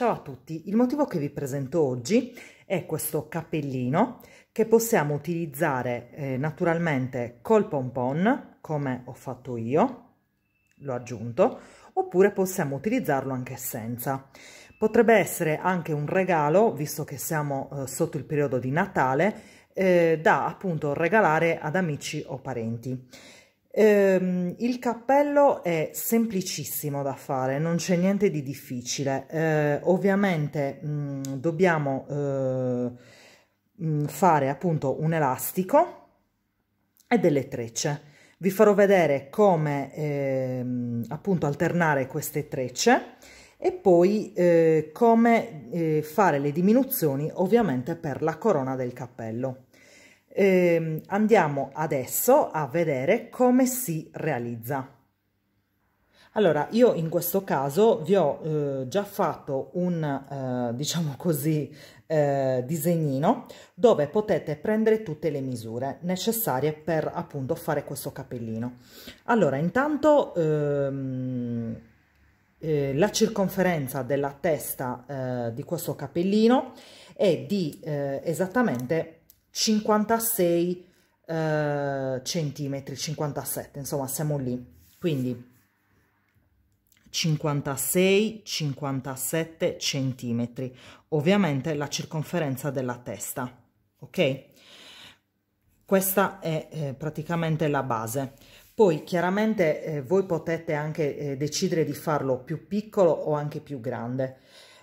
Ciao a tutti, il motivo che vi presento oggi è questo cappellino che possiamo utilizzare eh, naturalmente col pompon, come ho fatto io, l'ho aggiunto, oppure possiamo utilizzarlo anche senza. Potrebbe essere anche un regalo, visto che siamo eh, sotto il periodo di Natale, eh, da appunto regalare ad amici o parenti. Ehm, il cappello è semplicissimo da fare, non c'è niente di difficile. Eh, ovviamente mh, mm, dobbiamo eh, mm, fare appunto un elastico e delle trecce. Vi farò vedere come eh, appunto alternare queste trecce e poi eh, come eh, fare le diminuzioni ovviamente per la corona del cappello. Eh, andiamo adesso a vedere come si realizza. Allora, io in questo caso vi ho eh, già fatto un, eh, diciamo così, eh, disegnino dove potete prendere tutte le misure necessarie per appunto fare questo capellino. Allora, intanto ehm, eh, la circonferenza della testa eh, di questo capellino è di eh, esattamente 56 eh, centimetri, 57, insomma siamo lì. Quindi 56-57 centimetri, ovviamente la circonferenza della testa, ok? Questa è eh, praticamente la base. Poi chiaramente eh, voi potete anche eh, decidere di farlo più piccolo o anche più grande.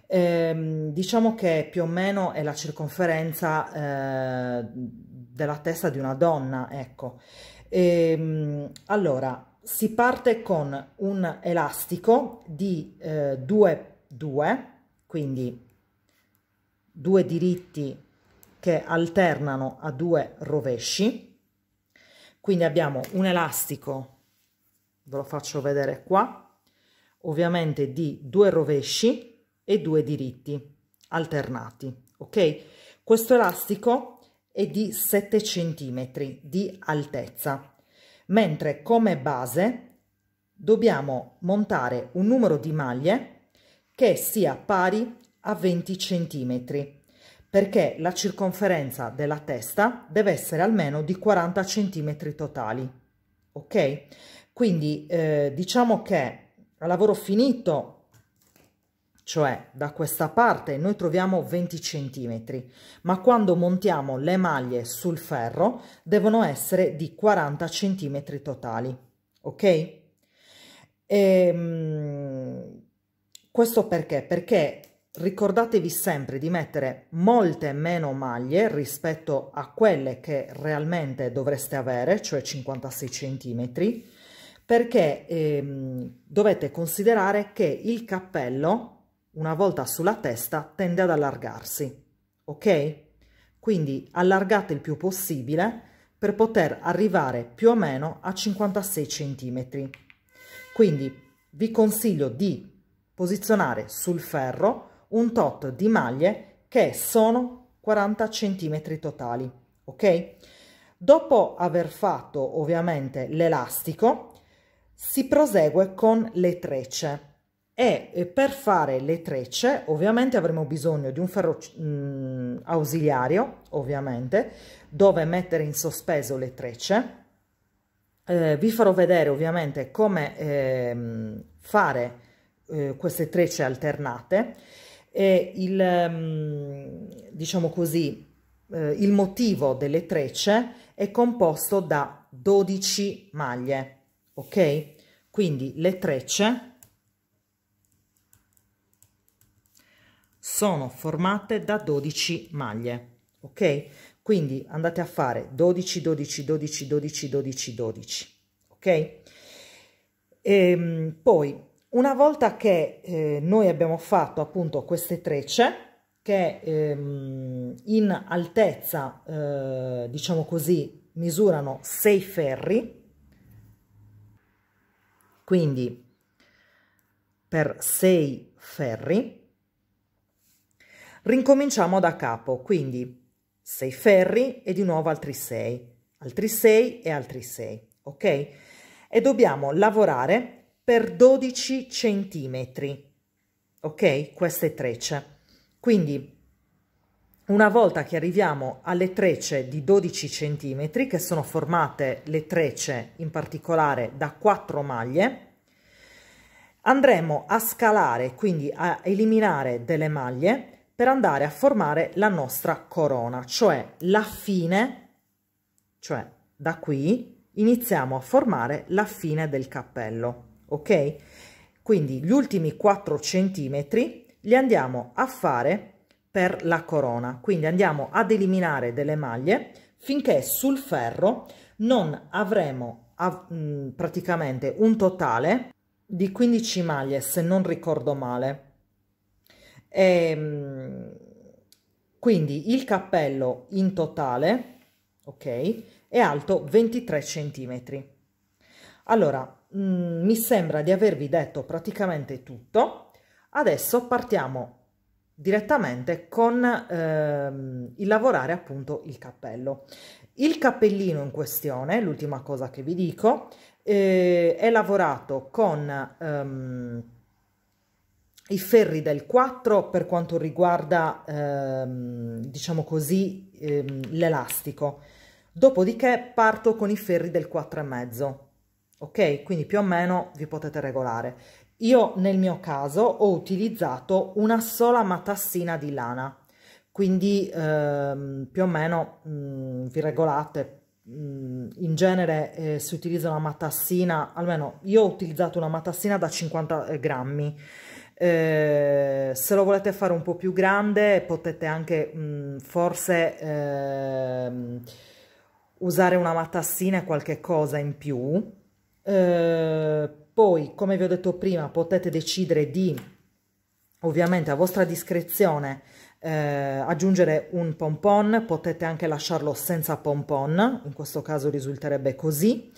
Ehm, diciamo che più o meno è la circonferenza eh, della testa di una donna, ecco. Ehm, allora, si parte con un elastico di 2 eh, 2, quindi due diritti che alternano a due rovesci. Quindi abbiamo un elastico, ve lo faccio vedere qua, ovviamente di due rovesci e due diritti alternati ok questo elastico è di 7 centimetri di altezza mentre come base dobbiamo montare un numero di maglie che sia pari a 20 centimetri perché la circonferenza della testa deve essere almeno di 40 centimetri totali ok quindi eh, diciamo che a lavoro finito cioè da questa parte noi troviamo 20 cm, ma quando montiamo le maglie sul ferro devono essere di 40 cm totali, ok? E, ehm, questo perché? Perché ricordatevi sempre di mettere molte meno maglie rispetto a quelle che realmente dovreste avere, cioè 56 cm, perché ehm, dovete considerare che il cappello una volta sulla testa tende ad allargarsi, ok? Quindi allargate il più possibile per poter arrivare più o meno a 56 cm. Quindi vi consiglio di posizionare sul ferro un tot di maglie che sono 40 cm totali, ok? Dopo aver fatto ovviamente l'elastico si prosegue con le trecce e eh, per fare le trecce ovviamente avremo bisogno di un ferro mh, mm, ausiliario ovviamente dove mettere in sospeso le trecce eh, vi farò vedere ovviamente come eh, fare eh, queste trecce alternate e il mm, diciamo così eh, il motivo delle trecce è composto da 12 maglie ok quindi le trecce sono formate da 12 maglie ok quindi andate a fare 12 12 12 12 12 12 ok e, ehm, poi una volta che eh, noi abbiamo fatto appunto queste trecce che ehm, in altezza eh, diciamo così misurano 6 ferri quindi per 6 ferri Rincominciamo da capo, quindi 6 ferri e di nuovo altri 6, altri 6 e altri 6, ok? E dobbiamo lavorare per 12 centimetri, ok? Queste trecce. Quindi una volta che arriviamo alle trecce di 12 centimetri, che sono formate le trecce in particolare da 4 maglie, andremo a scalare, quindi a eliminare delle maglie per andare a formare la nostra corona, cioè la fine, cioè da qui iniziamo a formare la fine del cappello, ok? Quindi gli ultimi 4 centimetri li andiamo a fare per la corona, quindi andiamo ad eliminare delle maglie finché sul ferro non avremo praticamente un totale di 15 maglie se non ricordo male e, ehm, quindi il cappello in totale, ok, è alto 23 centimetri Allora, mh, mm, mi sembra di avervi detto praticamente tutto. Adesso partiamo direttamente con ehm, il lavorare appunto il cappello. Il cappellino in questione, l'ultima cosa che vi dico, eh, è lavorato con... Ehm, i ferri del 4 per quanto riguarda, ehm, diciamo così, ehm, l'elastico. Dopodiché parto con i ferri del e mezzo ok? Quindi più o meno vi potete regolare. Io nel mio caso ho utilizzato una sola matassina di lana, quindi ehm, più o meno mh, mm, vi regolate. Mm, in genere eh, si utilizza una matassina, almeno io ho utilizzato una matassina da 50 grammi, eh, se lo volete fare un po' più grande potete anche mh, mm, forse ehm, usare una matassina e qualche cosa in più. Eh, poi, come vi ho detto prima, potete decidere di, ovviamente a vostra discrezione, eh, aggiungere un pompon, potete anche lasciarlo senza pompon, in questo caso risulterebbe così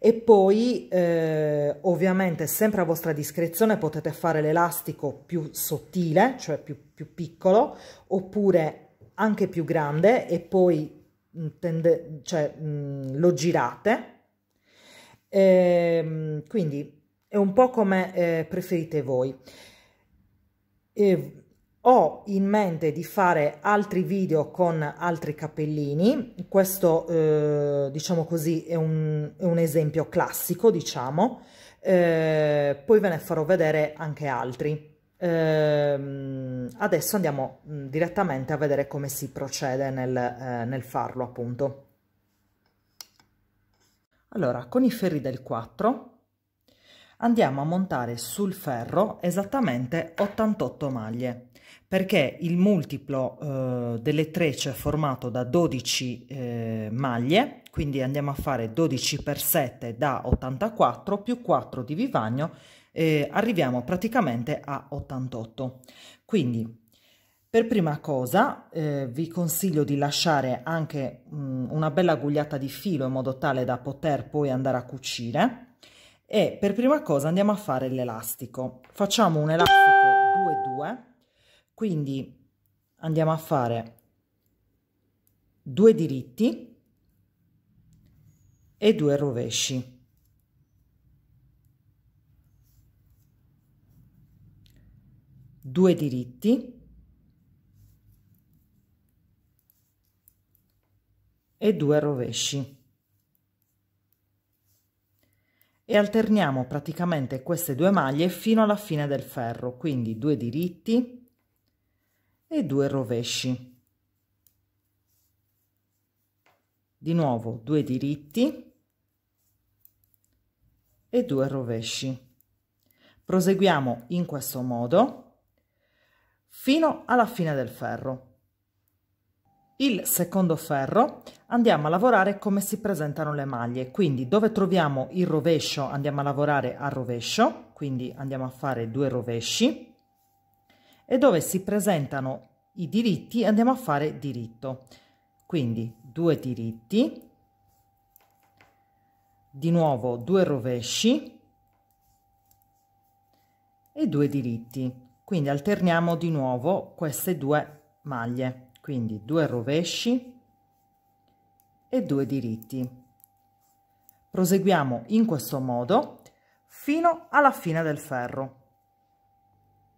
e poi eh, ovviamente sempre a vostra discrezione potete fare l'elastico più sottile cioè più, più, piccolo oppure anche più grande e poi mm, tende, cioè, mh, mm, lo girate e, ehm, quindi è un po' come eh, preferite voi e, ho in mente di fare altri video con altri cappellini, questo eh, diciamo così è un, è un, esempio classico diciamo, eh, poi ve ne farò vedere anche altri. Eh, adesso andiamo mm, direttamente a vedere come si procede nel, eh, nel farlo appunto. Allora, con i ferri del 4 andiamo a montare sul ferro esattamente 88 maglie perché il multiplo eh, delle trecce è formato da 12 eh, maglie, quindi andiamo a fare 12 per 7 da 84 più 4 di vivagno, eh, arriviamo praticamente a 88. Quindi per prima cosa eh, vi consiglio di lasciare anche mh, mm, una bella gugliata di filo in modo tale da poter poi andare a cucire e per prima cosa andiamo a fare l'elastico. Facciamo un elastico 2-2 quindi andiamo a fare due diritti e due rovesci due diritti e due rovesci e alterniamo praticamente queste due maglie fino alla fine del ferro quindi due diritti e due rovesci di nuovo due diritti e due rovesci proseguiamo in questo modo fino alla fine del ferro il secondo ferro andiamo a lavorare come si presentano le maglie quindi dove troviamo il rovescio andiamo a lavorare a rovescio quindi andiamo a fare due rovesci e dove si presentano i diritti andiamo a fare diritto. Quindi due diritti, di nuovo due rovesci e due diritti. Quindi alterniamo di nuovo queste due maglie, quindi due rovesci e due diritti. Proseguiamo in questo modo fino alla fine del ferro.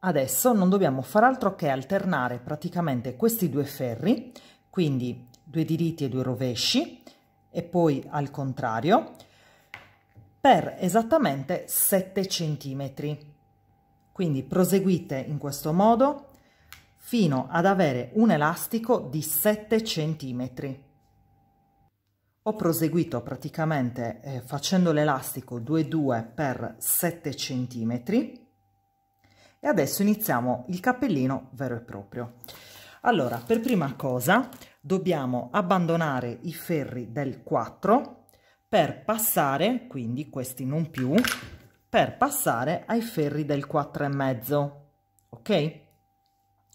Adesso non dobbiamo far altro che alternare praticamente questi due ferri, quindi due diritti e due rovesci, e poi al contrario, per esattamente 7 cm. Quindi proseguite in questo modo fino ad avere un elastico di 7 cm. Ho proseguito praticamente eh, facendo l'elastico 2,2 per 7 centimetri. E adesso iniziamo il cappellino vero e proprio. Allora, per prima cosa dobbiamo abbandonare i ferri del 4 per passare, quindi questi non più, per passare ai ferri del 4 e mezzo, ok?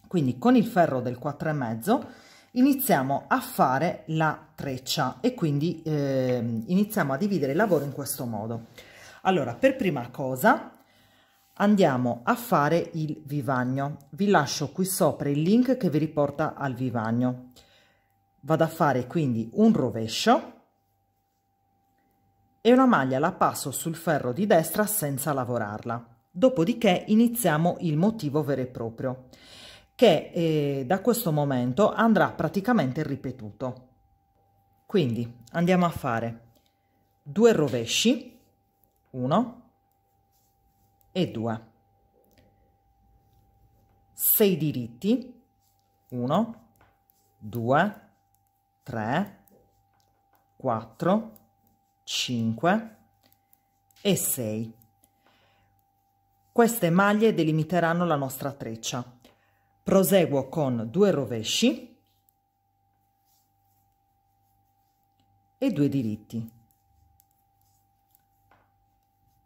Quindi con il ferro del 4 e mezzo iniziamo a fare la treccia e quindi eh, iniziamo a dividere il lavoro in questo modo. Allora, per prima cosa andiamo a fare il vivagno. Vi lascio qui sopra il link che vi riporta al vivagno. Vado a fare quindi un rovescio e una maglia la passo sul ferro di destra senza lavorarla. Dopodiché iniziamo il motivo vero e proprio che eh, da questo momento andrà praticamente ripetuto. Quindi andiamo a fare due rovesci, uno e 2. 6 diritti, 1, 2, 3, 4, 5 e 6. Queste maglie delimiteranno la nostra treccia. Proseguo con due rovesci e due diritti.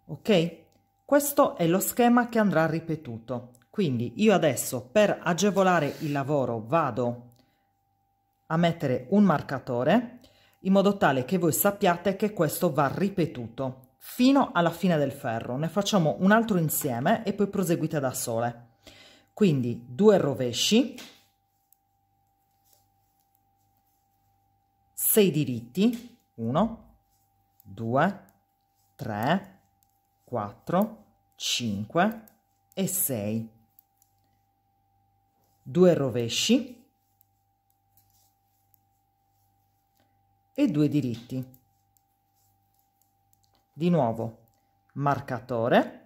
Ok? Questo è lo schema che andrà ripetuto. Quindi io adesso per agevolare il lavoro vado a mettere un marcatore in modo tale che voi sappiate che questo va ripetuto fino alla fine del ferro. Ne facciamo un altro insieme e poi proseguite da sole. Quindi due rovesci, sei diritti, 1, 2, 3, 4, 5 e 6. 2 rovesci e 2 diritti. Di nuovo marcatore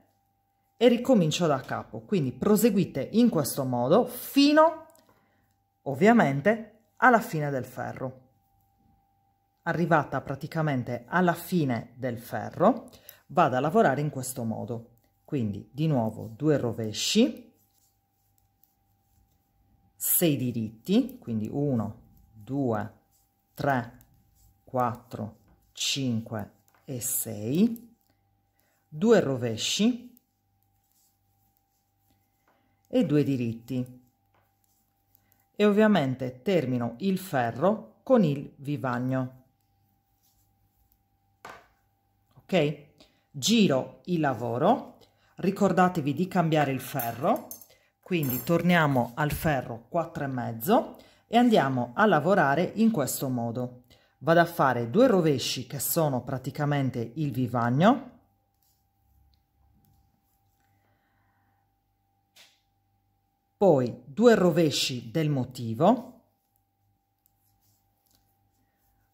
e ricomincio da capo. Quindi proseguite in questo modo fino ovviamente alla fine del ferro. Arrivata praticamente alla fine del ferro, vado a lavorare in questo modo quindi di nuovo due rovesci 6 diritti quindi 1 2 3 4 5 e 6 due rovesci e due diritti e ovviamente termino il ferro con il vivagno ok giro il lavoro ricordatevi di cambiare il ferro quindi torniamo al ferro 4 e mezzo e andiamo a lavorare in questo modo vado a fare due rovesci che sono praticamente il vivagno poi due rovesci del motivo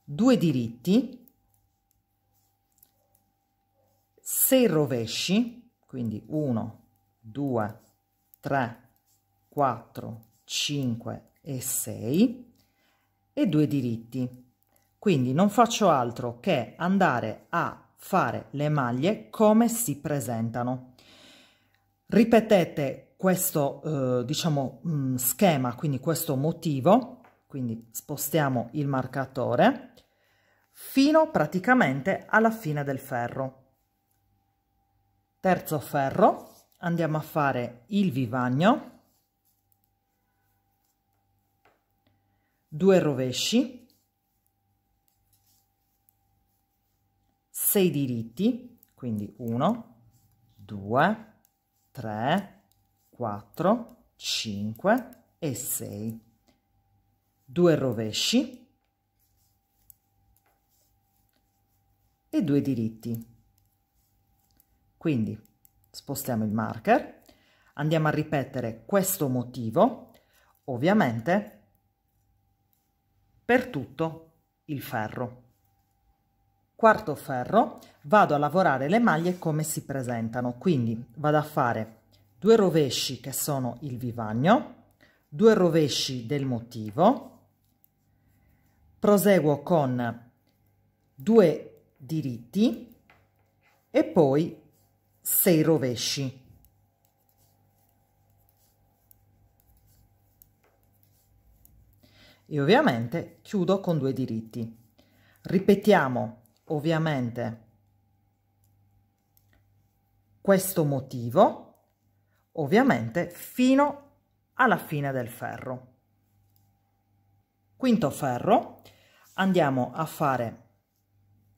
due diritti se rovesci, quindi 1, 2, 3, 4, 5 e 6 e due diritti. Quindi non faccio altro che andare a fare le maglie come si presentano. Ripetete questo eh, diciamo mm, schema, quindi questo motivo, quindi spostiamo il marcatore fino praticamente alla fine del ferro terzo ferro andiamo a fare il vivagno due rovesci 6 diritti quindi 1 2 3 4 5 e 6 2 rovesci e 2 diritti quindi spostiamo il marker, andiamo a ripetere questo motivo, ovviamente per tutto il ferro. Quarto ferro, vado a lavorare le maglie come si presentano, quindi vado a fare due rovesci che sono il vivagno, due rovesci del motivo, proseguo con due diritti e poi sei rovesci. E ovviamente chiudo con due diritti. Ripetiamo ovviamente questo motivo, ovviamente fino alla fine del ferro. Quinto ferro, andiamo a fare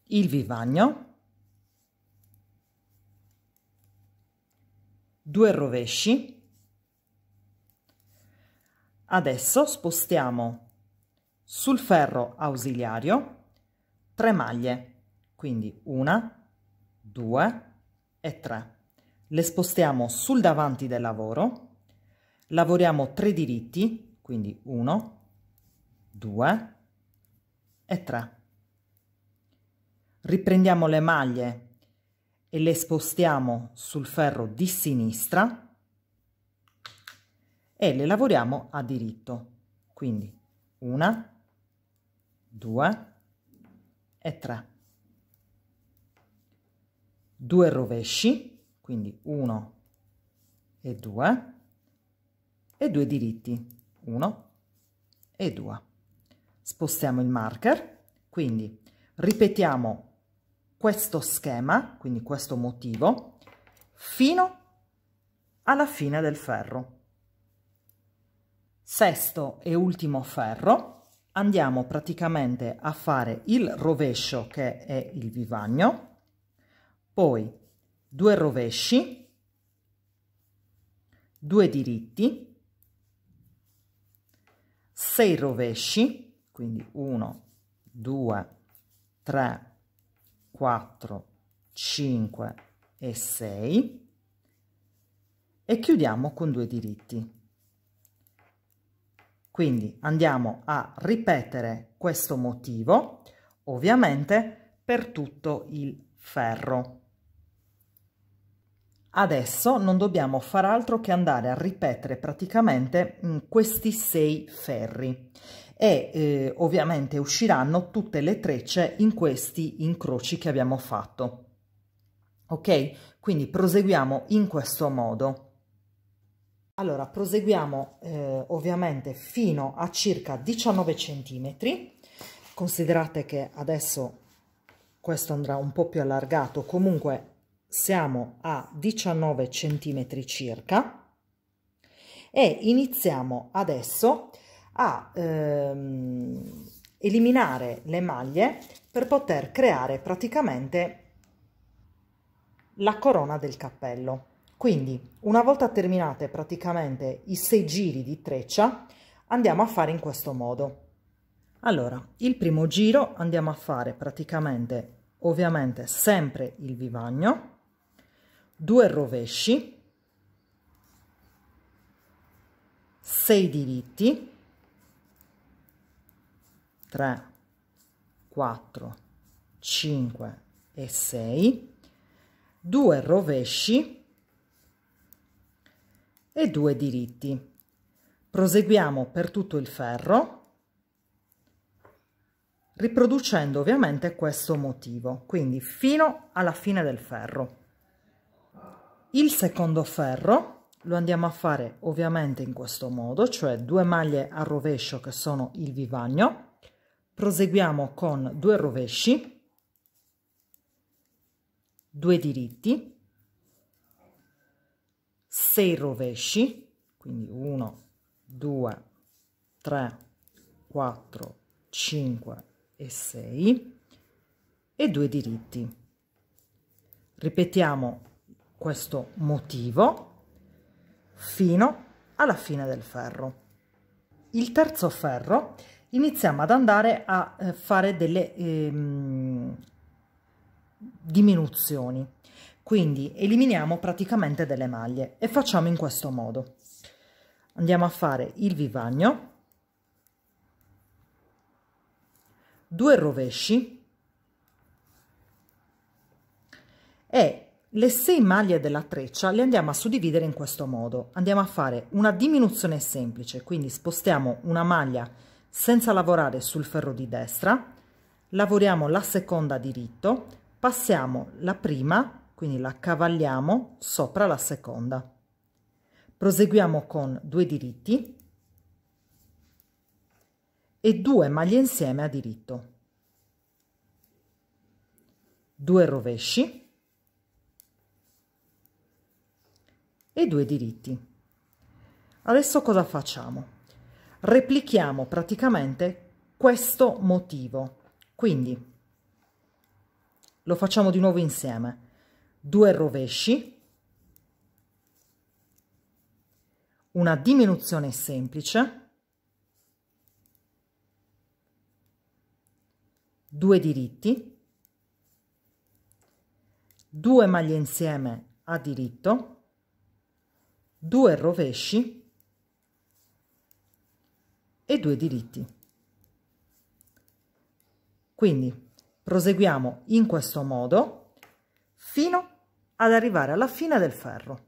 il vivagno due rovesci. Adesso spostiamo sul ferro ausiliario 3 maglie, quindi una due e tre Le spostiamo sul davanti del lavoro, lavoriamo 3 diritti, quindi 1, 2 e 3. Riprendiamo le maglie e le spostiamo sul ferro di sinistra e le lavoriamo a diritto. Quindi una, due e tre. Due rovesci, quindi uno e due, e due diritti, uno e due. Spostiamo il marker, quindi ripetiamo questo schema, quindi questo motivo, fino alla fine del ferro. Sesto e ultimo ferro, andiamo praticamente a fare il rovescio che è il vivagno, poi due rovesci, due diritti, sei rovesci, quindi 1, 2, 3, 4 5 e 6 e chiudiamo con due diritti quindi andiamo a ripetere questo motivo ovviamente per tutto il ferro Adesso non dobbiamo far altro che andare a ripetere praticamente questi sei ferri e eh, ovviamente usciranno tutte le trecce in questi incroci che abbiamo fatto. Ok? Quindi proseguiamo in questo modo. Allora, proseguiamo eh, ovviamente fino a circa 19 centimetri. Considerate che adesso questo andrà un po' più allargato, comunque siamo a 19 centimetri circa e iniziamo adesso a ehm, eliminare le maglie per poter creare praticamente la corona del cappello. Quindi una volta terminate praticamente i sei giri di treccia andiamo a fare in questo modo. Allora, il primo giro andiamo a fare praticamente ovviamente sempre il vivagno, due rovesci, sei diritti, 3, 4, 5 e 6, 2 rovesci e 2 diritti. Proseguiamo per tutto il ferro riproducendo ovviamente questo motivo, quindi fino alla fine del ferro. Il secondo ferro lo andiamo a fare ovviamente in questo modo, cioè due maglie a rovescio che sono il vivagno, proseguiamo con due rovesci, due diritti, sei rovesci, quindi 1, 2, 3, 4, 5 e 6 e due diritti. Ripetiamo questo motivo fino alla fine del ferro. Il terzo ferro iniziamo ad andare a eh, fare delle ehm, diminuzioni quindi eliminiamo praticamente delle maglie e facciamo in questo modo andiamo a fare il vivagno due rovesci e le sei maglie della treccia le andiamo a suddividere in questo modo andiamo a fare una diminuzione semplice quindi spostiamo una maglia senza lavorare sul ferro di destra, lavoriamo la seconda diritto, passiamo la prima, quindi la cavalliamo sopra la seconda. Proseguiamo con due diritti e due maglie insieme a diritto. Due rovesci e due diritti. Adesso cosa facciamo? replichiamo praticamente questo motivo. Quindi lo facciamo di nuovo insieme. Due rovesci, una diminuzione semplice, due diritti, due maglie insieme a diritto, due rovesci, e due diritti. Quindi proseguiamo in questo modo fino ad arrivare alla fine del ferro.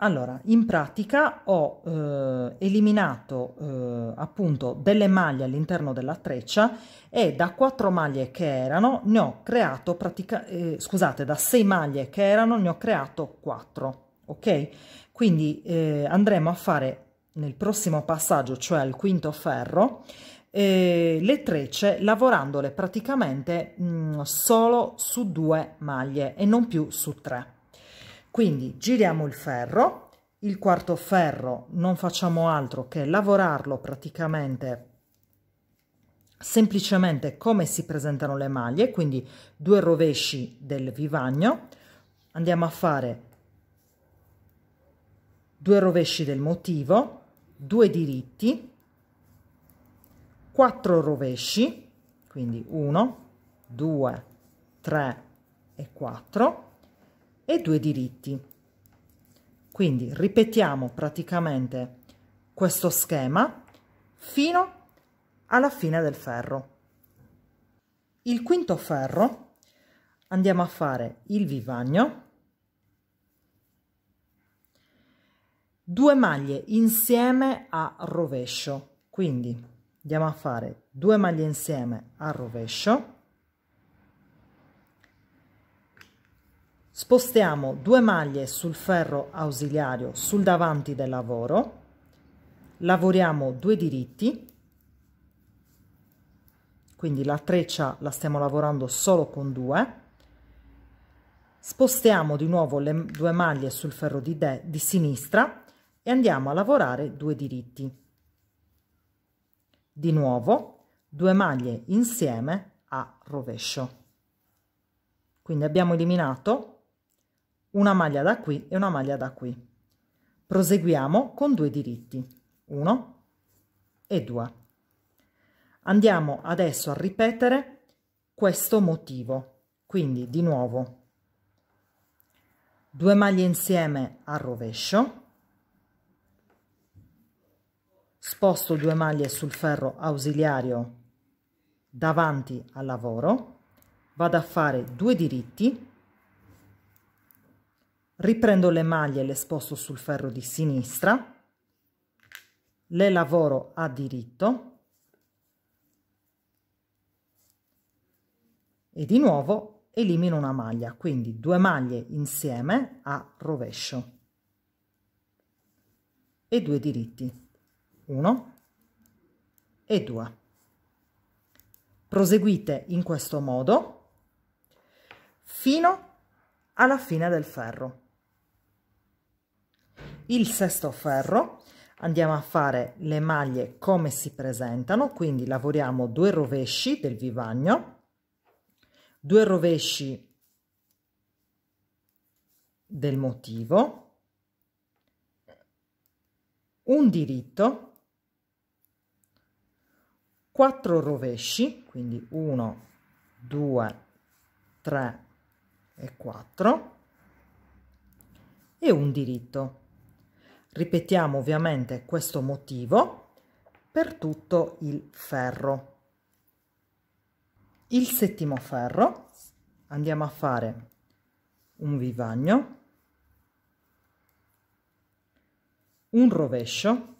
Allora, in pratica ho eh, eliminato eh, appunto delle maglie all'interno della treccia e da quattro maglie che erano ne ho creato pratica eh, scusate, da sei maglie che erano ne ho creato quattro, ok? Quindi eh, andremo a fare nel prossimo passaggio, cioè al quinto ferro, eh, le trecce lavorandole praticamente mh, mm, solo su due maglie e non più su tre. Quindi giriamo il ferro, il quarto ferro non facciamo altro che lavorarlo praticamente semplicemente come si presentano le maglie, quindi due rovesci del vivagno, andiamo a fare due rovesci del motivo, 2 diritti 4 rovesci quindi 1 2 3 e 4 e 2 diritti quindi ripetiamo praticamente questo schema fino alla fine del ferro il quinto ferro andiamo a fare il vivagno due maglie insieme a rovescio. Quindi andiamo a fare due maglie insieme a rovescio. Spostiamo due maglie sul ferro ausiliario sul davanti del lavoro. Lavoriamo due diritti. Quindi la treccia la stiamo lavorando solo con due. Spostiamo di nuovo le due maglie sul ferro di, di sinistra e andiamo a lavorare due diritti. Di nuovo due maglie insieme a rovescio. Quindi abbiamo eliminato una maglia da qui e una maglia da qui. Proseguiamo con due diritti, 1 e 2. Andiamo adesso a ripetere questo motivo, quindi di nuovo due maglie insieme a rovescio, sposto due maglie sul ferro ausiliario davanti al lavoro vado a fare due diritti riprendo le maglie le sposto sul ferro di sinistra le lavoro a diritto e di nuovo elimino una maglia quindi due maglie insieme a rovescio e due diritti 1 e 2. Proseguite in questo modo fino alla fine del ferro. Il sesto ferro andiamo a fare le maglie come si presentano, quindi lavoriamo due rovesci del vivagno, due rovesci del motivo, un diritto 4 rovesci, quindi 1, 2, 3 e 4 e un diritto. Ripetiamo ovviamente questo motivo per tutto il ferro. Il settimo ferro andiamo a fare un vivagno, un rovescio,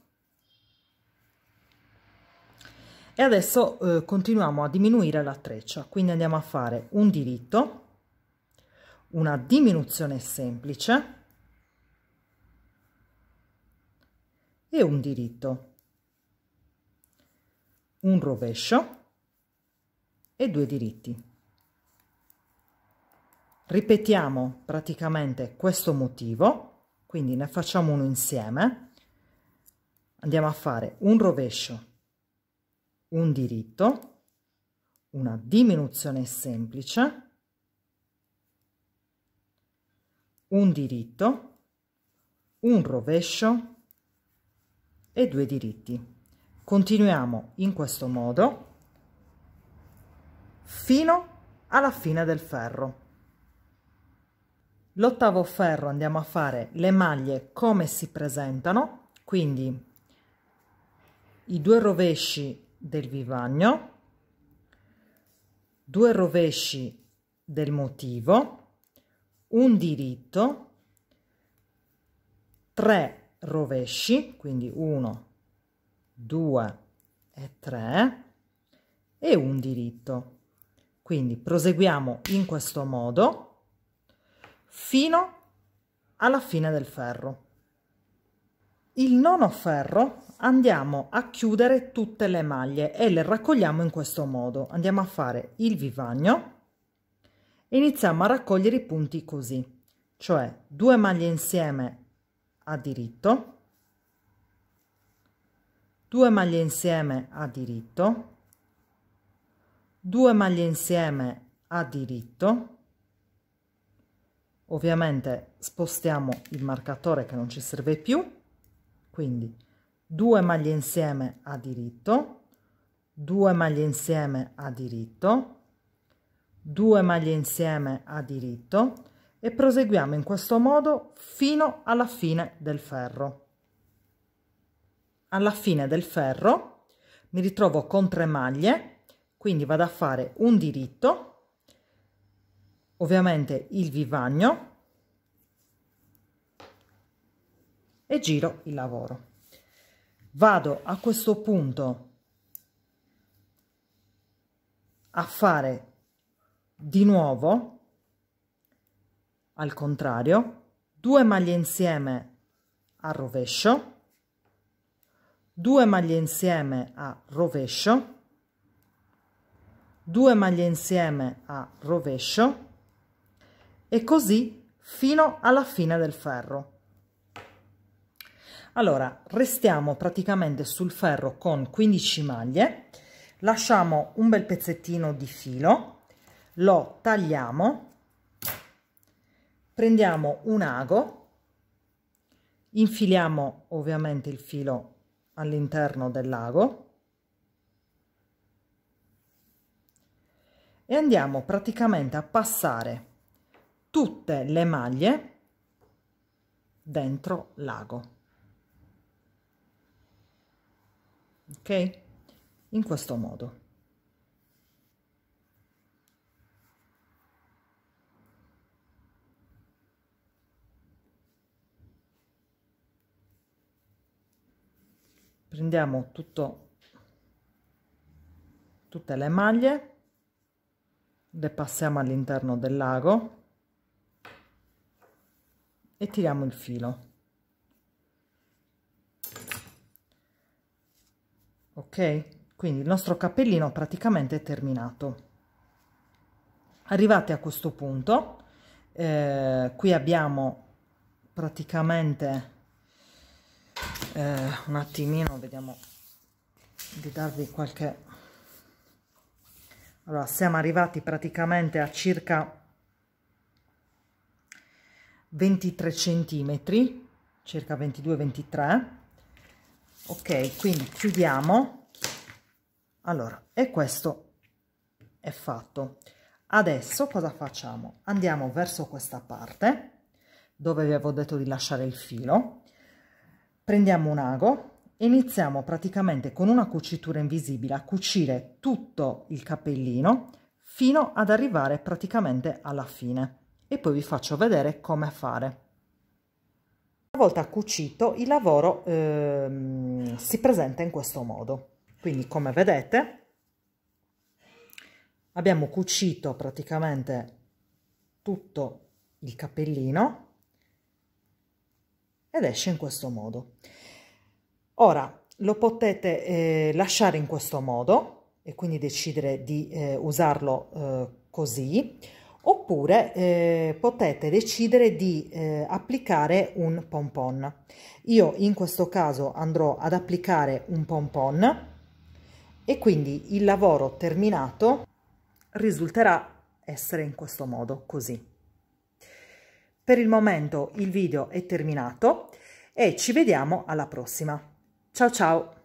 e adesso eh, continuiamo a diminuire la treccia quindi andiamo a fare un diritto una diminuzione semplice e un diritto un rovescio e due diritti ripetiamo praticamente questo motivo quindi ne facciamo uno insieme andiamo a fare un rovescio un diritto, una diminuzione semplice, un diritto, un rovescio e due diritti. Continuiamo in questo modo fino alla fine del ferro. L'ottavo ferro andiamo a fare le maglie come si presentano, quindi i due rovesci del vivagno, due rovesci del motivo, un diritto, tre rovesci, quindi uno, due e 3 e un diritto. Quindi proseguiamo in questo modo fino alla fine del ferro. Il nono ferro andiamo a chiudere tutte le maglie e le raccogliamo in questo modo andiamo a fare il vivagno e iniziamo a raccogliere i punti così cioè due maglie insieme a diritto due maglie insieme a diritto due maglie insieme a diritto ovviamente spostiamo il marcatore che non ci serve più quindi 2 maglie insieme a diritto 2 maglie insieme a diritto 2 maglie insieme a diritto e proseguiamo in questo modo fino alla fine del ferro alla fine del ferro mi ritrovo con 3 maglie quindi vado a fare un diritto ovviamente il vivagno e giro il lavoro vado a questo punto a fare di nuovo al contrario due maglie insieme a rovescio due maglie insieme a rovescio due maglie insieme a rovescio e così fino alla fine del ferro allora, restiamo praticamente sul ferro con 15 maglie, lasciamo un bel pezzettino di filo, lo tagliamo, prendiamo un ago, infiliamo ovviamente il filo all'interno dell'ago e andiamo praticamente a passare tutte le maglie dentro l'ago. ok in questo modo prendiamo tutto tutte le maglie le passiamo all'interno del lago e tiriamo il filo ok quindi il nostro cappellino praticamente è terminato arrivati a questo punto eh, qui abbiamo praticamente eh, un attimino vediamo di darvi qualche allora siamo arrivati praticamente a circa 23 centimetri circa 22 23 ok quindi chiudiamo allora e questo è fatto adesso cosa facciamo andiamo verso questa parte dove vi avevo detto di lasciare il filo prendiamo un ago iniziamo praticamente con una cucitura invisibile a cucire tutto il capellino fino ad arrivare praticamente alla fine e poi vi faccio vedere come fare una volta cucito il lavoro eh, si presenta in questo modo. Quindi come vedete abbiamo cucito praticamente tutto il cappellino ed esce in questo modo. Ora lo potete eh, lasciare in questo modo e quindi decidere di eh, usarlo eh, così oppure eh, potete decidere di eh, applicare un pompon. Io in questo caso andrò ad applicare un pompon e quindi il lavoro terminato risulterà essere in questo modo, così. Per il momento il video è terminato e ci vediamo alla prossima. Ciao ciao!